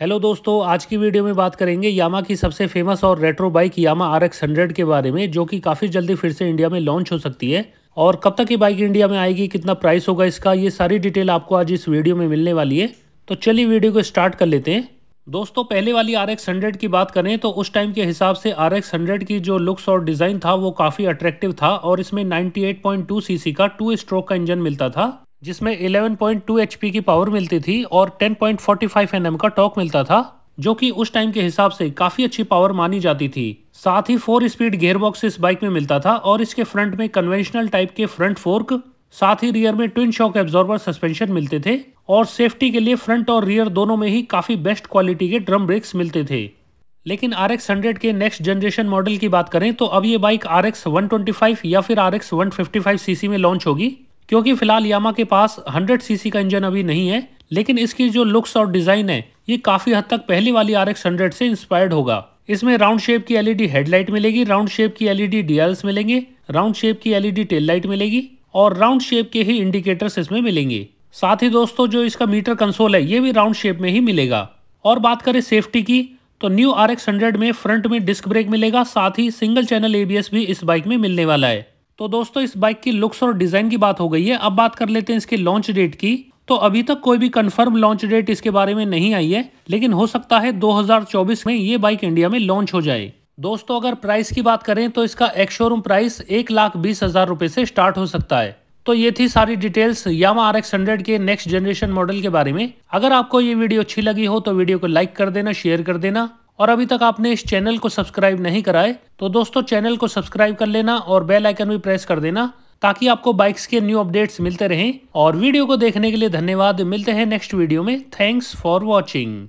hello दोस्तों आज की वीडियो में बात करेंगे यामा की सबसे फेमस और retro bike Yamaha R X hundred के बारे में जो कि काफ़ी जल्दी फिर से इंडिया में लॉन्च हो सकती है और कब तक ये बाइक इंडिया में आएगी कितना प्राइस होगा इसका ये सारी डिटेल आपको आज इस वीडियो में मिलने वाली है तो चलिए वीडियो को स्टार्ट कर लेते हैं दोस्तों पहले वाली आर एक्स हंड्रेड की बात करें तो उस टाइम के हिसाब से आर एक्स हंड्रेड की जो लुक्स और डिज़ाइन था वो काफ़ी अट्रैक्टिव था और इसमें 98.2 सीसी का टू स्ट्रोक का इंजन मिलता था जिसमें 11.2 पॉइंट की पावर मिलती थी और 10.45 mm का टॉक मिलता था जो कि उस टाइम के हिसाब से काफ़ी अच्छी पावर मानी जाती थी साथ ही फोर स्पीड गेयरबॉक्स इस बाइक में मिलता था और इसके फ्रंट में कन्वेंशनल टाइप के फ्रंट फोर्क साथ ही रियर में ट्विन शॉक एब्जॉर्बर सस्पेंशन मिलते थे और सेफ्टी के लिए फ्रंट और रियर दोनों में ही काफ़ी बेस्ट क्वालिटी के ड्रम ब्रेक्स मिलते थे लेकिन आर एक्स हंड्रेड के नेक्स्ट जनरेशन मॉडल की बात करें तो अब ये bike R X one twenty five या फिर R X one fifty five में लॉन्च होगी क्योंकि फिलहाल यामा के पास 100 सीसी का इंजन अभी नहीं है लेकिन इसकी जो लुक्स और डिजाइन है ये काफी हद तक पहली वाली आर एक्स हंड्रेड से इंस्पायर्ड होगा इसमें राउंड शेप की एलईडी हेडलाइट मिलेगी राउंड शेप की एलईडी डीएल्स मिलेंगे राउंड शेप की एलईडी टेल लाइट मिलेगी और राउंड शेप के ही इंडिकेटर्स इसमें मिलेंगे साथ ही दोस्तों जो इसका मीटर कंसोल है ये भी राउंड शेप में ही मिलेगा और बात करें सेफ्टी की तो न्यू आर एक्स हंड्रेड में फ्रंट में डिस्क ब्रेक मिलेगा साथ ही सिंगल चैनल एबीएस भी इस बाइक में मिलने वाला है तो दोस्तों इस बाइक की लुक्स और डिज़ाइन की बात हो गई है अब बात कर लेते हैं इसके लॉन्च डेट की तो अभी तक कोई भी कंफर्म लॉन्च डेट इसके बारे में नहीं आई है लेकिन हो सकता है 2024 में ये बाइक इंडिया में लॉन्च हो जाए दोस्तों अगर प्राइस की बात करें तो इसका एक शोरूम प्राइस एक लाख बीस हजार रुपए से स्टार्ट हो सकता है तो ये थी सारी details Yamaha R X hundred के नेक्स्ट जनरेशन मॉडल के बारे में अगर आपको ये वीडियो अच्छी लगी हो तो वीडियो को लाइक कर देना शेयर कर देना और अभी तक आपने इस चैनल को सब्सक्राइब नहीं कराए तो दोस्तों चैनल को सब्सक्राइब कर लेना और बेल आइकन भी प्रेस कर देना ताकि आपको बाइक्स के न्यू अपडेट्स मिलते रहें और वीडियो को देखने के लिए धन्यवाद मिलते हैं नेक्स्ट वीडियो में थैंक्स फॉर वॉचिंग